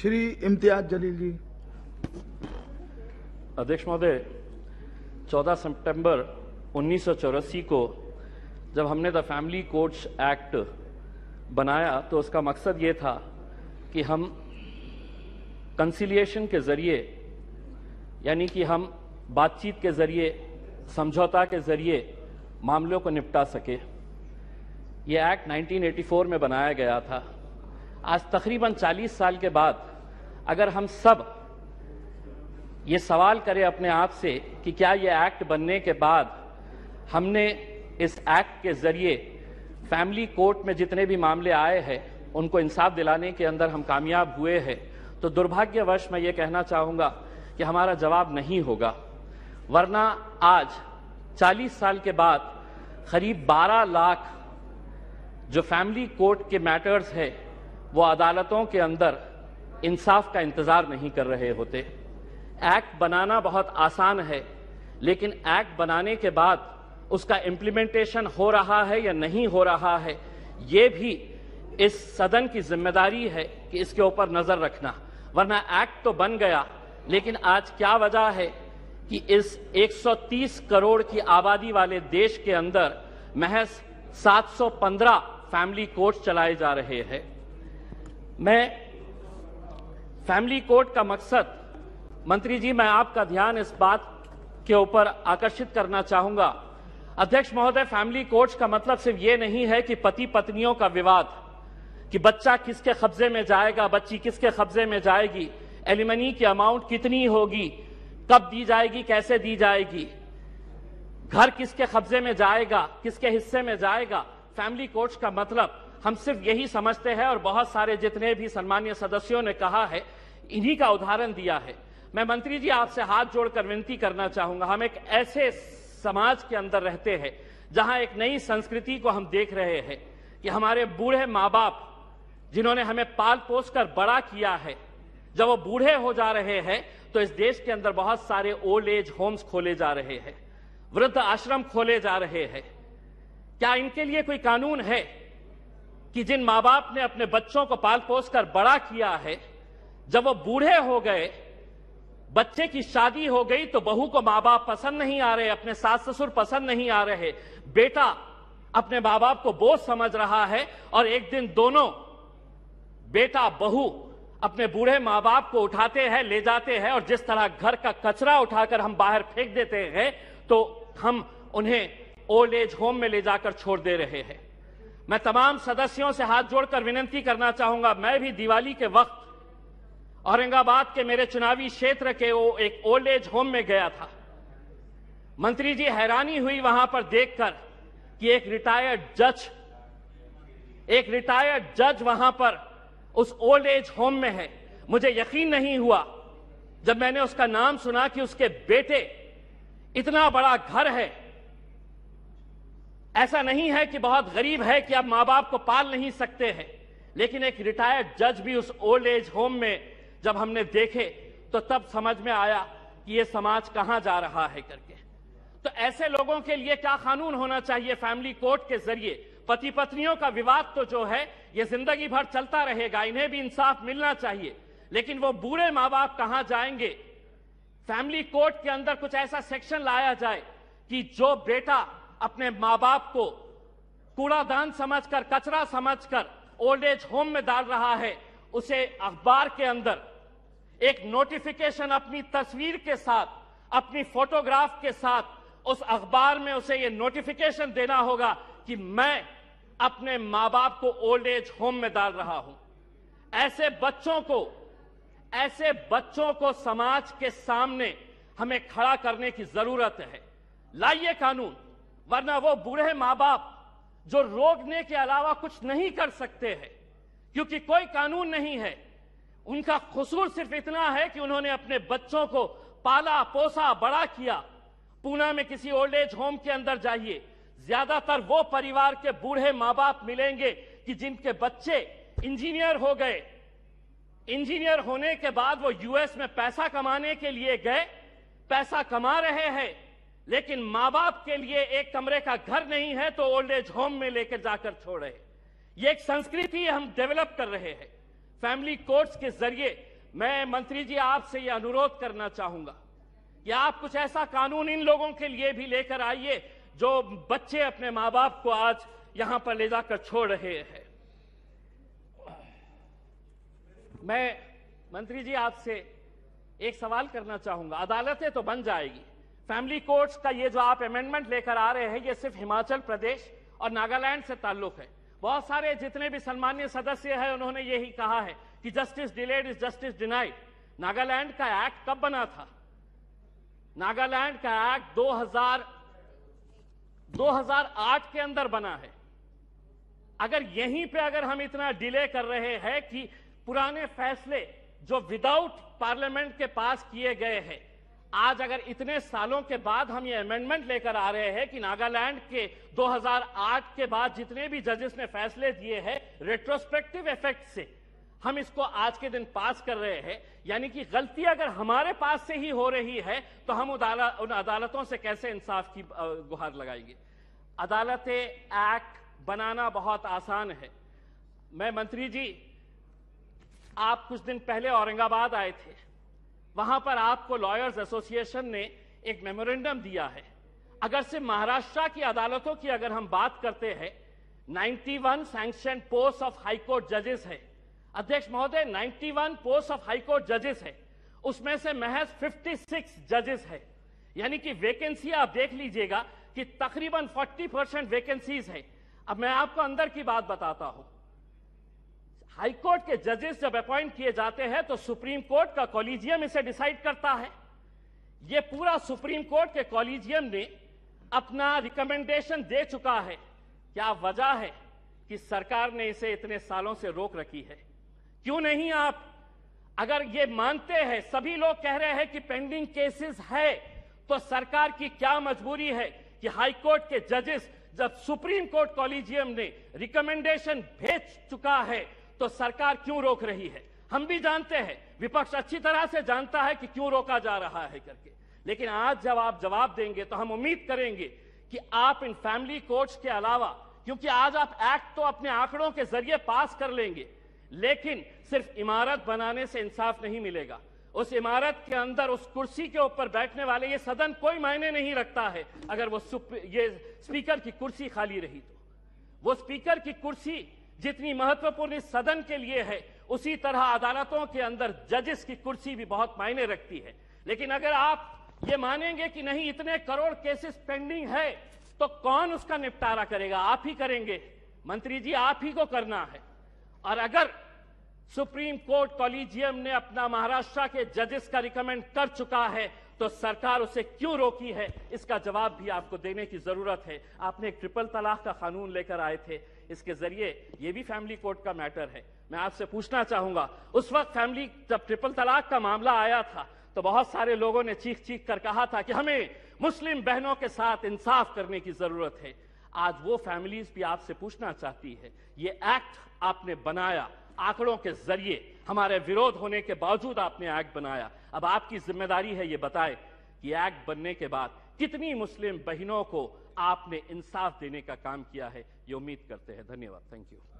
श्री इम्तियाज जलील जी अध्यक्ष महोदय 14 सितंबर उन्नीस को जब हमने द फैमिली कोर्ट्स एक्ट बनाया तो उसका मकसद ये था कि हम कंसिलिएशन के ज़रिए यानी कि हम बातचीत के ज़रिए समझौता के ज़रिए मामलों को निपटा सके ये एक्ट 1984 में बनाया गया था आज तकरीबन 40 साल के बाद अगर हम सब ये सवाल करें अपने आप से कि क्या ये एक्ट बनने के बाद हमने इस एक्ट के जरिए फैमिली कोर्ट में जितने भी मामले आए हैं उनको इंसाफ दिलाने के अंदर हम कामयाब हुए हैं तो दुर्भाग्यवश मैं ये कहना चाहूँगा कि हमारा जवाब नहीं होगा वरना आज 40 साल के बाद करीब 12 लाख जो फैमिली कोर्ट के मैटर्स है वो अदालतों के अंदर इंसाफ का इंतज़ार नहीं कर रहे होते एक्ट बनाना बहुत आसान है लेकिन एक्ट बनाने के बाद उसका इम्प्लीमेंटेशन हो रहा है या नहीं हो रहा है ये भी इस सदन की जिम्मेदारी है कि इसके ऊपर नज़र रखना वरना एक्ट तो बन गया लेकिन आज क्या वजह है कि इस 130 करोड़ की आबादी वाले देश के अंदर महज 715 फैमिली कोर्ट चलाए जा रहे हैं मैं फैमिली कोर्ट का मकसद मंत्री जी मैं आपका ध्यान इस बात के ऊपर आकर्षित करना चाहूंगा अध्यक्ष महोदय फैमिली कोर्ट का मतलब सिर्फ ये नहीं है कि पति पत्नियों का विवाद कि बच्चा किसके कब्जे में जाएगा बच्ची किसके कब्जे में जाएगी एलिमनी की अमाउंट कितनी होगी कब दी जाएगी कैसे दी जाएगी घर किसके कब्जे में जाएगा किसके हिस्से में जाएगा फैमिली कोर्ट का मतलब हम सिर्फ यही समझते हैं और बहुत सारे जितने भी सम्मान्य सदस्यों ने कहा है इन्हीं का उदाहरण दिया है मैं मंत्री जी आपसे हाथ जोड़कर विनती करना चाहूंगा हम एक ऐसे समाज के अंदर रहते हैं जहां एक नई संस्कृति को हम देख रहे हैं कि हमारे बूढ़े माँ बाप जिन्होंने हमें पाल पोस कर बड़ा किया है जब वो बूढ़े हो जा रहे हैं तो इस देश के अंदर बहुत सारे ओल्ड एज होम्स खोले जा रहे हैं वृद्ध आश्रम खोले जा रहे हैं क्या इनके लिए कोई कानून है कि जिन माँ बाप ने अपने बच्चों को पाल पोस कर बड़ा किया है जब वो बूढ़े हो गए बच्चे की शादी हो गई तो बहू को माँ बाप पसंद नहीं आ रहे अपने सास ससुर पसंद नहीं आ रहे बेटा अपने माँ बाप को बोझ समझ रहा है और एक दिन दोनों बेटा बहू अपने बूढ़े माँ बाप को उठाते हैं ले जाते हैं और जिस तरह घर का कचरा उठाकर हम बाहर फेंक देते हैं तो हम उन्हें ओल्ड एज होम में ले जाकर छोड़ दे रहे हैं मैं तमाम सदस्यों से हाथ जोड़कर विनती करना चाहूंगा मैं भी दिवाली के वक्त औरंगाबाद के मेरे चुनावी क्षेत्र के वो एक ओल्ड एज होम में गया था मंत्री जी हैरानी हुई वहां पर देखकर कि एक रिटायर्ड जज एक रिटायर्ड जज वहां पर उस ओल्ड एज होम में है मुझे यकीन नहीं हुआ जब मैंने उसका नाम सुना कि उसके बेटे इतना बड़ा घर है ऐसा नहीं है कि बहुत गरीब है कि आप मां बाप को पाल नहीं सकते हैं लेकिन एक रिटायर्ड जज भी उस ओल्ड एज होम में जब हमने देखे तो तब समझ में आया कि ये समाज कहां जा रहा है करके तो ऐसे लोगों के लिए क्या कानून होना चाहिए फैमिली कोर्ट के जरिए पति पत्नियों का विवाद तो जो है ये जिंदगी भर चलता रहेगा इन्हें भी इंसाफ मिलना चाहिए लेकिन वो बूढ़े माँ बाप कहां जाएंगे फैमिली कोर्ट के अंदर कुछ ऐसा सेक्शन लाया जाए कि जो बेटा अपने माँ बाप को कूड़ादान समझकर कचरा समझकर ओल्ड एज होम में डाल रहा है उसे अखबार के अंदर एक नोटिफिकेशन अपनी तस्वीर के साथ अपनी फोटोग्राफ के साथ उस अखबार में उसे ये नोटिफिकेशन देना होगा कि मैं अपने मां बाप को ओल्ड एज होम में डाल रहा हूं ऐसे बच्चों को ऐसे बच्चों को समाज के सामने हमें खड़ा करने की जरूरत है लाइए कानून वरना वो बूढ़े मां बाप जो रोकने के अलावा कुछ नहीं कर सकते हैं क्योंकि कोई कानून नहीं है उनका कसूर सिर्फ इतना है कि उन्होंने अपने बच्चों को पाला पोसा बड़ा किया पूना में किसी ओल्ड एज होम के अंदर जाइए ज्यादातर वो परिवार के बूढ़े मां बाप मिलेंगे कि जिनके बच्चे इंजीनियर हो गए इंजीनियर होने के बाद वो यूएस में पैसा कमाने के लिए गए पैसा कमा रहे हैं लेकिन मां बाप के लिए एक कमरे का घर नहीं है तो ओल्ड एज होम में लेकर जाकर छोड़ रहे ये एक संस्कृति हम डेवलप कर रहे हैं फैमिली कोर्ट्स के जरिए मैं मंत्री जी आपसे यह अनुरोध करना चाहूंगा कि आप कुछ ऐसा कानून इन लोगों के लिए भी लेकर आइए जो बच्चे अपने मां बाप को आज यहां पर ले जाकर छोड़ रहे हैं मैं मंत्री जी आपसे एक सवाल करना चाहूंगा अदालतें तो बन जाएगी फैमिली कोर्ट्स का ये जो आप अमेंडमेंट लेकर आ रहे हैं ये सिर्फ हिमाचल प्रदेश और नागालैंड से ताल्लुक है बहुत सारे जितने भी सम्मान्य सदस्य हैं उन्होंने यही कहा है कि justice delayed is justice denied Nagaland का एक्ट कब बना था नागालैंड का एक्ट 2000 2008 के अंदर बना है अगर यहीं पे अगर हम इतना डिले कर रहे हैं कि पुराने फैसले जो विदाउट पार्लियामेंट के पास किए गए हैं आज अगर इतने सालों के बाद हम ये अमेंडमेंट लेकर आ रहे हैं कि नागालैंड के 2008 के बाद जितने भी जजेस ने फैसले दिए हैं रेट्रोस्पेक्टिव इफेक्ट से हम इसको आज के दिन पास कर रहे हैं यानी कि गलती अगर हमारे पास से ही हो रही है तो हम उन अदालतों से कैसे इंसाफ की गुहार लगाएंगे अदालत एक्ट बनाना बहुत आसान है मैं मंत्री जी आप कुछ दिन पहले औरंगाबाद आए थे वहां पर आपको लॉयर्स एसोसिएशन ने एक मेमोरेंडम दिया है अगर से महाराष्ट्र की अदालतों की अगर हम बात करते हैं 91 सैंक्शन पोस्ट ऑफ हाईकोर्ट जजेस है अध्यक्ष महोदय 91 पोस्ट ऑफ हाईकोर्ट जजेस है उसमें से महज 56 जजेस है यानी कि वैकेंसी आप देख लीजिएगा कि तकरीबन 40 परसेंट वैकेंसीज है अब मैं आपको अंदर की बात बताता हूं कोर्ट के जजेस जब अपॉइंट किए जाते हैं तो सुप्रीम कोर्ट का कॉलिजियम इसे डिसाइड करता है ये पूरा सुप्रीम कोर्ट के कॉलिजियम ने अपना रिकमेंडेशन दे चुका है क्या वजह है कि सरकार ने इसे इतने सालों से रोक रखी है क्यों नहीं आप अगर ये मानते हैं सभी लोग कह रहे हैं कि पेंडिंग केसेस है तो सरकार की क्या मजबूरी है कि हाईकोर्ट के जजेस जब सुप्रीम कोर्ट कॉलेजियम ने रिकमेंडेशन भेज चुका है तो सरकार क्यों रोक रही है हम भी जानते हैं विपक्ष अच्छी तरह से जानता है कि क्यों रोका जा रहा है करके लेकिन आज जब आप जवाब देंगे तो हम उम्मीद करेंगे कि आप इन फैमिली कोर्ट के अलावा क्योंकि आज आप एक्ट तो अपने आंकड़ों के जरिए पास कर लेंगे लेकिन सिर्फ इमारत बनाने से इंसाफ नहीं मिलेगा उस इमारत के अंदर उस कुर्सी के ऊपर बैठने वाले ये सदन कोई मायने नहीं रखता है अगर वो ये स्पीकर की कुर्सी खाली रही तो वो स्पीकर की कुर्सी जितनी महत्वपूर्ण इस सदन के लिए है उसी तरह अदालतों के अंदर जजेस की कुर्सी भी बहुत मायने रखती है लेकिन अगर आप ये मानेंगे कि नहीं इतने करोड़ केसेस पेंडिंग है तो कौन उसका निपटारा करेगा आप ही करेंगे मंत्री जी आप ही को करना है और अगर सुप्रीम कोर्ट कॉलेजियम ने अपना महाराष्ट्र के जजेस का रिकमेंड कर चुका है तो सरकार उसे क्यों रोकी है इसका जवाब भी आपको देने की जरूरत है आपने एक ट्रिपल तलाक का कानून लेकर आए थे इसके जरिए ये भी फैमिली कोर्ट का मैटर है मैं आपसे पूछना चाहूंगा उस वक्त फैमिली जब ट्रिपल तलाक का मामला आया था तो बहुत सारे लोगों ने चीख चीख कर कहा था कि हमें मुस्लिम बहनों के साथ इंसाफ करने की जरूरत है आज वो फैमिलीज भी आपसे पूछना चाहती है ये एक्ट आपने बनाया आंकड़ों के जरिए हमारे विरोध होने के बावजूद आपने एक्ट बनाया अब आपकी जिम्मेदारी है ये बताएं कि एक्ट बनने के बाद कितनी मुस्लिम बहनों को आपने इंसाफ देने का काम किया है ये उम्मीद करते हैं धन्यवाद थैंक यू